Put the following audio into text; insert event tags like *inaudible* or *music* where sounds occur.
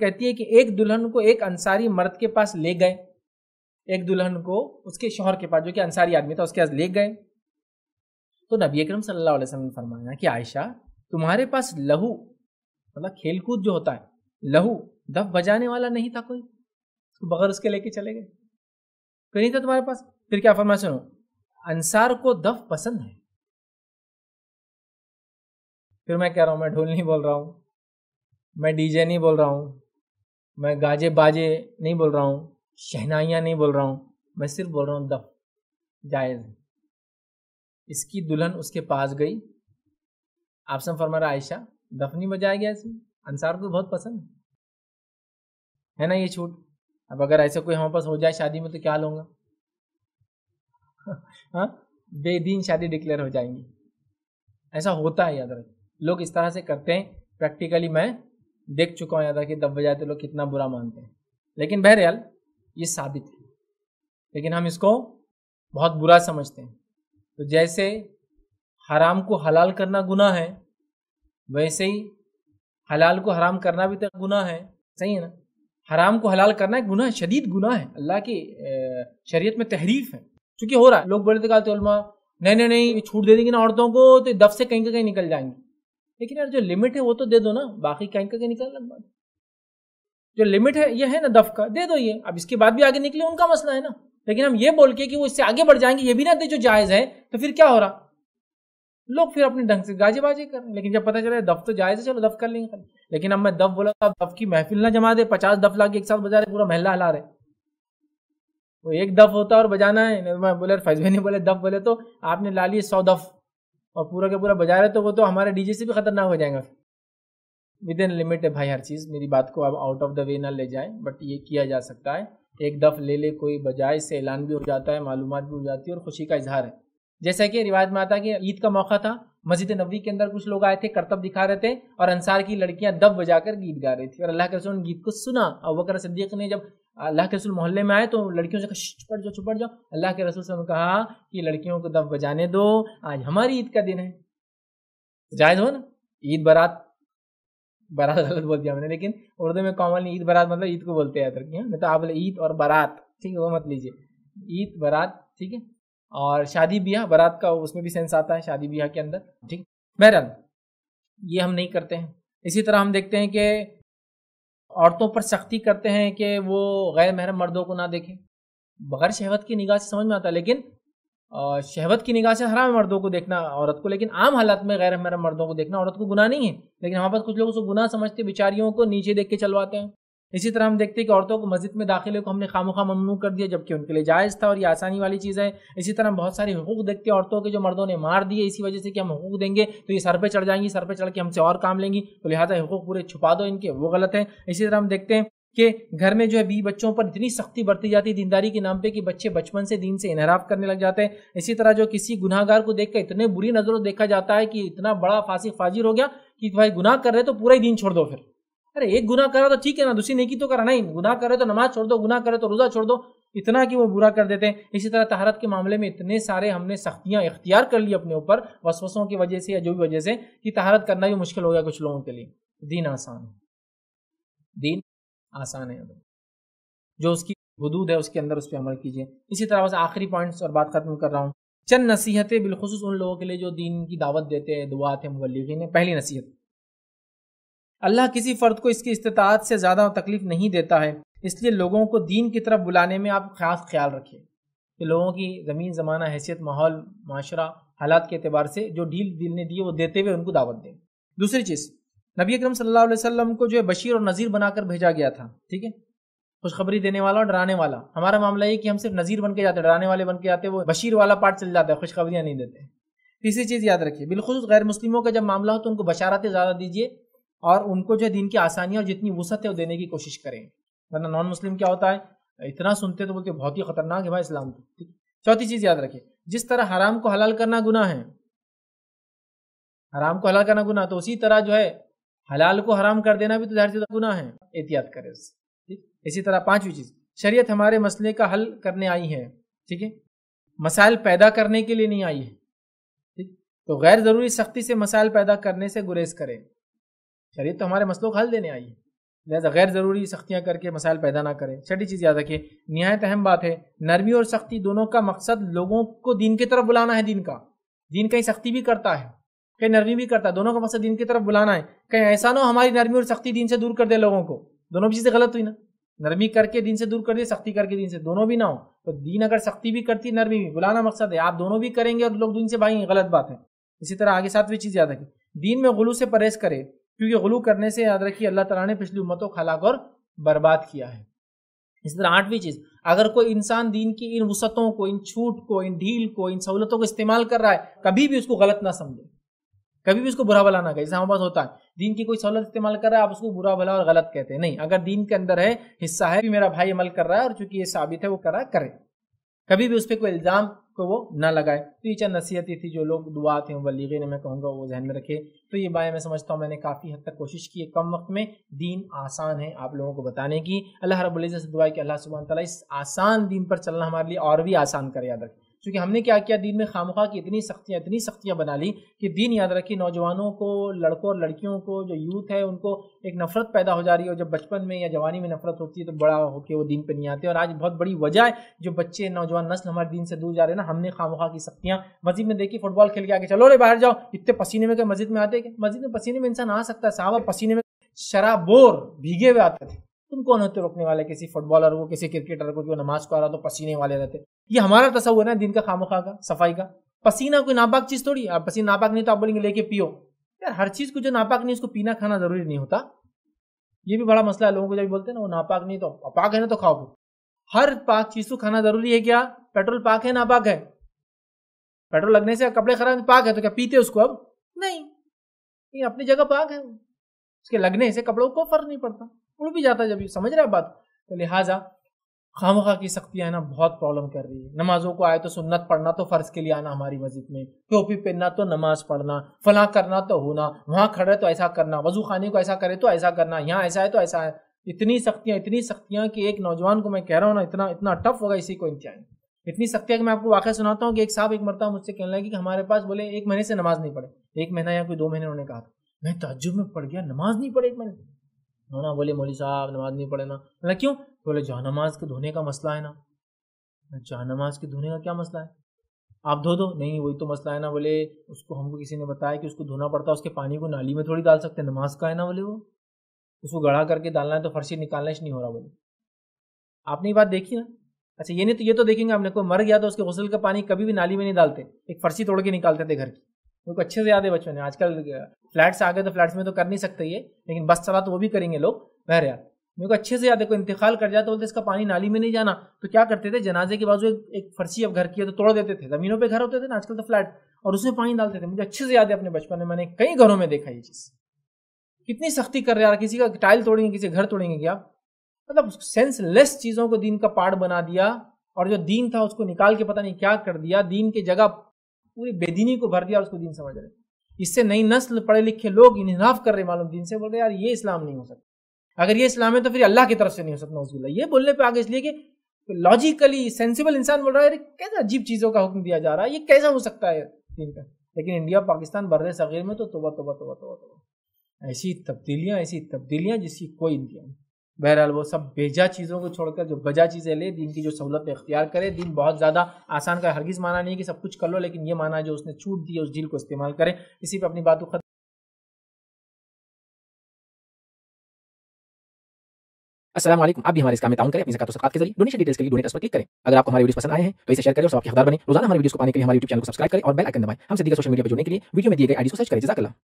कहती है कि एक दुल्हन को एक अंसारी मर्द के पास ले गए एक दुल्हन को उसके शोहर के पास जो कि अंसारी आदमी था उसके पास ले गए तो नबी अक्रम सल्लल्लाहु वसल्लम ने फरमाया कि आयशा तुम्हारे पास लहू मतलब खेलकूद जो होता है लहू दफ बजाने वाला नहीं था कोई तो बगैर उसके लेके चले गए कोई नहीं था तुम्हारे पास फिर क्या फरमाया सुनो अंसार को दफ पसंद है फिर मैं कह रहा हूं मैं ढोल नहीं बोल रहा हूं मैं डीजे नहीं बोल रहा हूं मैं गाजे बाजे नहीं बोल रहा हूँ शहनाइयाँ नहीं बोल रहा हूँ मैं सिर्फ बोल रहा हूँ दफ जायज़ इसकी दुल्हन उसके पास गई आप सब फरमा रहा आयशा नहीं बजाया गया इसमें अनसार को बहुत पसंद है ना ये छूट अब अगर ऐसा कोई हमारे पास हो जाए शादी में तो क्या लूँगा *laughs* हाँ बेदीन शादी डिक्लेयर हो जाएंगी ऐसा होता है याद रख लोग इस तरह से करते हैं प्रैक्टिकली मैं देख चुका हूँ यहाँ कि दब बजाते लोग कितना बुरा मानते हैं लेकिन बहरहाल ये साबित है लेकिन हम इसको बहुत बुरा समझते हैं तो जैसे हराम को हलाल करना गुना है वैसे ही हलाल को हराम करना भी तो गुना है सही है ना हराम को हलाल करना एक गुना है शदीद गुना है अल्लाह की शरीयत में तहरीफ है क्योंकि हो रहा है लोग बड़े तो नहीं नहीं नहीं छूट दे देंगे ना औरतों को तो दफ से कहीं का कहीं निकल जाएंगे लेकिन यार जो लिमिट है वो तो दे दो ना बाकी कहीं का निकल अलग बात जो लिमिट है ये है ना दफ का दे दो ये अब इसके बाद भी आगे निकले उनका मसला है ना लेकिन हम ये बोल के कि वो इससे आगे बढ़ जाएंगे ये भी ना दे जो जायज़ है तो फिर क्या हो रहा लोग फिर अपने ढंग से गाजे बाजे कर रहे लेकिन जब पता चला दफ तो जायज है चलो दफ कर लेंगे लेकिन अब मैं दफ बोला था दफ की महफिल ना जमा दे पचास दफ ला के एक साथ बजा रहे पूरा महिला हिला रहे वो एक दफ होता और बजाना है मैं बोले फैजबे ने बोले दफ बोले तो आपने ला लिए सौ दफ और पूरा का पूरा बजा रहे तो वो तो हमारे डीजे से भी खतरनाक हो जाएगा विद इन लिमिट है भाई हर चीज़ मेरी बात को आप आउट ऑफ द वे ना ले जाए बट ये किया जा सकता है एक दफ़ ले ले कोई बजाय से ऐलान भी हो जाता है मालूम भी हो जाती है और खुशी का इजहार है जैसा कि रिवाज में आता कि ईद का मौका था मस्जिद नबी के अंदर कुछ लोग आए थे करतब दिखा रहे थे और अंसार की लड़कियां दब बजा कर गीत गा रही थी और अल्लाह के रसूल ने गीत को सुना और वक्र सिद्दीक ने जब अल्लाह के रसूल मोहल्ले में आए तो लड़कियों से कहा छुपट जाओ छुपट जाओ अल्लाह के रसूल उन्होंने कहा कि लड़कियों को दब बजाने दो आज हमारी ईद का दिन है जायज़ हो ना ईद बारात बारात गलत बोल दिया मैंने लेकिन उर्दू में कॉमनली ईद बारात मतलब ईद को बोलते हैं हाँ। तो आप ईद और बारात ठीक है वो मत लीजिए ईद बारात ठीक है और शादी ब्याह बारात का उसमें भी सेंस आता है शादी ब्याह के अंदर ठीक बहरहाल ये हम नहीं करते हैं इसी तरह हम देखते हैं कि औरतों पर सख्ती करते हैं कि वो गैर महरम मर्दों को ना देखें बगैर शहवत की निगाह से समझ में आता है लेकिन शहवत की निगाह से हराम मर्दों को देखना औरत को लेकिन आम हालात में गैर महरम मर्दों को देखना औरत को गुनाह नहीं है लेकिन हमारे पास कुछ लोग उसको गुनाह समझते बेचारियों को नीचे देख के चलवाते हैं इसी तरह हम देखते हैं कि औरतों को मस्जिद में दाखिले को हमने खामोखा ममनू कर दिया जबकि उनके लिए जायज़ था और ये आसानी वाली चीज़ है इसी तरह हम बहुत सारे हकूक देखते हैं औरतों के जो मर्दों ने मार दिए इसी वजह से कि हम हकूक देंगे तो ये सर पर चढ़ जाएंगी सर पर चढ़ के हमसे और काम लेंगी तो लिहाजा हकूक पूरे छुपा दो इनके वो गलत है इसी तरह हम देखते हैं कि घर में जो है बी बच्चों पर इतनी सख्ती बरती जाती है दीनदारी के नाम पे कि बच्चे बचपन से दीन से इनहराफ करने लग जाते हैं इसी तरह जो किसी गुनाहगार को देखकर इतने बुरी नज़रों देखा जाता है कि इतना बड़ा फासिक फाजिर हो गया कि भाई गुनाह कर रहे तो पूरा ही दिन छोड़ दो फिर अरे एक गुना करा तो ठीक है ना दूसरी नेकी तो करा नहीं गुना करे तो नमाज छोड़ दो गुना करे तो रोजा छोड़ दो इतना कि वो बुरा कर देते हैं इसी तरह तहारत के मामले में इतने सारे हमने सख्तियां इख्तियार कर ली अपने ऊपर वसवसों की वजह से या जो भी वजह से कि तहारत करना भी मुश्किल हो गया कुछ लोगों के लिए दीन आसान है दीन आसान है जो उसकी हदूद है उसके अंदर उस पर अमल कीजिए इसी तरह बस आखिरी पॉइंट्स और बात खत्म कर रहा हूँ चंद नसीहतें बिलखसूस उन लोगों के लिए जो दीन की दावत देते हैं दुआत है मुबलिगिन पहली नसीहत अल्लाह किसी फ़र्द को इसकी इस्तात से ज़्यादा तकलीफ़ नहीं देता है इसलिए लोगों को दीन की तरफ बुलाने में आप खास ख्याल रखें कि लोगों की ज़मीन ज़माना हैसियत माहौल माशरा हालात के अतबार से जो डील दिल ने दी वो देते हुए उनको दावत दें दूसरी चीज़ नबी अक्रम सल्लाम को जो है बशीर और नज़ीर बनाकर भेजा गया था ठीक है खुशखबरी देने वाला और डराने वाला हमारा मामला ये कि हम सिर्फ नज़ीर बन के जाते डराने वाले बन के जाते वो बशीर वाला पार्ट चल जाता है खुशखबरियाँ नहीं देते तीसरी चीज़ याद रखिए बिलखसूस गैर मुस्लिमों का जब मामला हो तो उनको बशारतें ज़्यादा दीजिए और उनको जो दिन की आसानी और जितनी वसत है वो देने की कोशिश करें वरना नॉन मुस्लिम क्या होता है इतना सुनते तो बोलते बहुत ही खतरनाक है भाई इस्लाम को तो। ठीक चौथी चीज याद रखें जिस तरह हराम को हलाल करना गुना है हराम को हलाल करना गुना तो उसी तरह जो है हलाल को हराम कर देना भी तो जाहिर सीधा गुना है एहतियात करें ठीक इसी तरह पांचवी चीज शरीयत हमारे मसले का हल करने आई है ठीक है मसाइल पैदा करने के लिए नहीं आई है ठीक तो गैर ज़रूरी सख्ती से मसाइल पैदा करने से गुरेज करें शरीय तो हमारे मसलों को हल देने आई है लिहाजा गैर ज़रूरी सख्तियाँ करके मसाइल पैदा ना करें छठी चीज़ याद रखें नहायत अहम बात है नरमी और सख्ती दोनों का मकसद लोगों को दीन की तरफ बुलाना है दीन का दीन कहीं सख्ती भी करता है कहीं नरमी भी करता है दोनों का मकसद दीन की तरफ बुलाना है कहीं ऐसा ना हो हमारी नरमी और सख्ती दीन से दूर कर दे लोगों को दोनों भी चीज़ें गलत हुई ना नरमी करके दिन से दूर कर दिए सख्ती करके दिन से दोनों भी ना हो तो दीन अगर सख्ती भी करती नरमी भी बुलाना मकसद है आप दोनों भी करेंगे और लोग दिन तो से भाई गलत बात है इसी तरह आगे सातवीं चीज़ याद रखें दीन में गुलू से परहेज करें क्योंकि गलू करने से याद रखिए अल्लाह तला ने पिछली उम्मतों को और बर्बाद किया है इसी तरह आठवीं चीज़ अगर कोई इंसान दीन की इन वसतों को इन छूट को इन ढील को इन सहूलतों को इस्तेमाल कर रहा है कभी भी उसको गलत ना समझे कभी भी उसको बुरा भला ना कहे जैसे हमारे पास होता है दीन की कोई सहूलत इस्तेमाल कर रहा है आप उसको बुरा भला और गलत कहते हैं नहीं अगर दीन के अंदर है हिस्सा है कि मेरा भाई अमल कर रहा है और चूंकि ये साबित है वो करा करे कभी भी उस पर कोई इल्ज़ाम को तो वो ना लगाए तो ये चंद नसीहतें थी जो लोग दुआ आते हैं वलीगे ने मैं कहूँगा वो जहन में रखे तो ये बाएँ मैं समझता हूँ मैंने काफ़ी हद तक कोशिश की है कम वक्त में दीन आसान है आप लोगों को बताने की अल्लाह रबुल्ज़त से दुआ कि अल्लाह सुबह तला इस आसान दीन पर चलना हमारे लिए और भी आसान कर याद रखें क्योंकि हमने क्या किया दीन में खामखा की इतनी सख्तियाँ इतनी सख्तियाँ बना ली कि दीन याद रखी नौजवानों को लड़कों और लड़कियों को जो यूथ है उनको एक नफरत पैदा हो जा रही है और जब बचपन में या जवानी में नफरत होती है तो बड़ा होकर वो दीन पर नहीं आते और आज बहुत बड़ी वजह है जो बच्चे नौजवान नस्ल हमारे दिन से दूर जा रहे हैं ना हमने खामखा की सख्तियाँ मस्जिद में देखी फुटबॉल खेल के आके चलो रे बाहर जाओ इतने पसीने में क्या मस्जिद में आते मस्जिद में पसीने में इंसान आ सकता है साहब पसीने में शराबोर भीगे हुए आते थे तुम कौन होते रोकने वाले किसी फुटबॉलर को किसी क्रिकेटर को कि वो नमाज को आ रहा तो पसीने वाले रहते ये हमारा हुआ है दिन का खामो का सफाई का पसीना कोई नापाक चीज थोड़ी आप पसीना नापाक नहीं तो आप बोलेंगे लेके पियो यार हर चीज को जो नापाक नहीं उसको पीना खाना जरूरी नहीं होता ये भी बड़ा मसला है लोगों को जब बोलते हैं ना वो नापाक नहीं तो अपाक है ना तो खाओ फिर हर पाक चीज को खाना जरूरी है क्या पेट्रोल पाक है नापाक है पेट्रोल लगने से कपड़े खराब पाक है तो क्या पीते उसको अब नहीं अपनी जगह पाक है उसके लगने से कपड़ों को फर्क नहीं पड़ता उड़ भी जाता है जब समझ रहे हैं बात तो लिहाजा खाम खा की सख्ती ना बहुत प्रॉब्लम कर रही है नमाजों को आए तो सुन्नत पढ़ना तो फ़र्ज़ के लिए आना हमारी मस्जिद में टोपी पहनना तो नमाज पढ़ना फला करना तो होना वहाँ खड़े तो ऐसा करना वजू खाने को ऐसा करे तो ऐसा करना यहाँ ऐसा है तो ऐसा है इतनी सख्तियां इतनी सख्तियाँ कि एक नौजवान को मैं कह रहा हूँ ना इतना इतना टफ होगा इसी को इंतजाम इतनी सख्तियाँ कि मैं आपको वाक़ सुनाता हूँ कि एक साहब एक मरता मुझसे कहने लगी कि हमारे पास बोले एक महीने से नमाज नहीं पढ़े एक महीना या कोई दो महीने उन्होंने कहा मैं तजुब में पढ़ गया नमाज नहीं पढ़े एक महीने है ना बोले मौली साहब नमाज नहीं पढ़े ना बोला क्यों बोले जहाँ नमाज के धोने का मसला है ना जहाँ नमाज के धोने का क्या मसला है आप धो दो नहीं वही तो मसला है ना बोले उसको हमको किसी ने बताया कि उसको धोना पड़ता है उसके पानी को नाली में थोड़ी डाल सकते हैं नमाज का है ना बोले वो उसको गढ़ा करके डालना है तो फर्शी निकालना ही नहीं हो रहा बोले आपने ये बात देखी ना अच्छा ये नहीं तो ये तो देखेंगे आपने कोई मर गया तो उसके गसल का पानी कभी भी नाली में नहीं डालते एक फर्शी तोड़ के निकालते थे घर की उनको अच्छे से याद है बचपन में आजकल फ्लैट्स आ गए तो फ्लैट्स में तो कर नहीं सकते ये लेकिन बस चला तो वो भी करेंगे लोग यार मेरे को अच्छे से याद है कोई इंतकाल कर जाए तो बोलते इसका पानी नाली में नहीं जाना तो क्या करते थे जनाजे के बाजू एक, फर्सी अब घर की तो तोड़ देते थे जमीनों पर घर होते थे ना आजकल तो फ्लैट और उसमें पानी डालते थे मुझे अच्छे से याद है अपने बचपन में मैंने कई घरों में देखा ये चीज़ कितनी सख्ती कर यार किसी का टाइल तोड़ेंगे किसी घर तोड़ेंगे क्या मतलब सेंसलेस चीज़ों को दीन का पार्ट बना दिया और जो दीन था उसको निकाल के पता नहीं क्या कर दिया दीन की जगह पूरी बेदीनी को भर दिया और उसको दिन समझ रहे इससे नई नस्ल पढ़े लिखे लोग इन्हाफ कर रहे मालूम दिन से बोल रहे यार ये इस्लाम नहीं हो सकता अगर ये इस्लाम है तो फिर अल्लाह की तरफ से नहीं हो सकता नौजूल ये बोलने पर आगे इसलिए कि लॉजिकली सेंसिबल इंसान बोल रहा है कैसे अजीब चीज़ों का हुक्म दिया जा रहा है ये कैसा हो सकता है दिन का लेकिन इंडिया पाकिस्तान रहे सगीर में तो तोबा तोबा तोबा तोबा तोबा ऐसी तब्दीलियाँ ऐसी तब्दीलियाँ जिसकी कोई इंतजाम नहीं बहरहाल वो सब बेजा चीज़ों को छोड़कर जो बजा चीज़ें ले दिन की जो सहूलत इख्तियार करे दिन बहुत ज़्यादा आसान का हरगिज़ माना नहीं कि सब कुछ कर लो लेकिन ये माना जो उसने छूट दी उस डील को इस्तेमाल करें इसी पर अपनी बात को असलम आप भी हमारे इस काम में ताउन करें अपनी जकात सकात के जरिए डोनेशन डिटेल्स के लिए डोनेट पर क्लिक करें अगर आपको हमारे वीडियो पसंद आए हैं तो इसे शेयर करें और सबके हकदार बने रोजाना हमारे वीडियो को पाने के लिए हमारे यूट्यूब चैनल को सब्सक्राइब करें और बेल आइकन दबाएं हमसे दीगर सोशल मीडिया पर जुड़ने के लिए वीडियो में दिए गए आईडी को सर्च करें जजाकला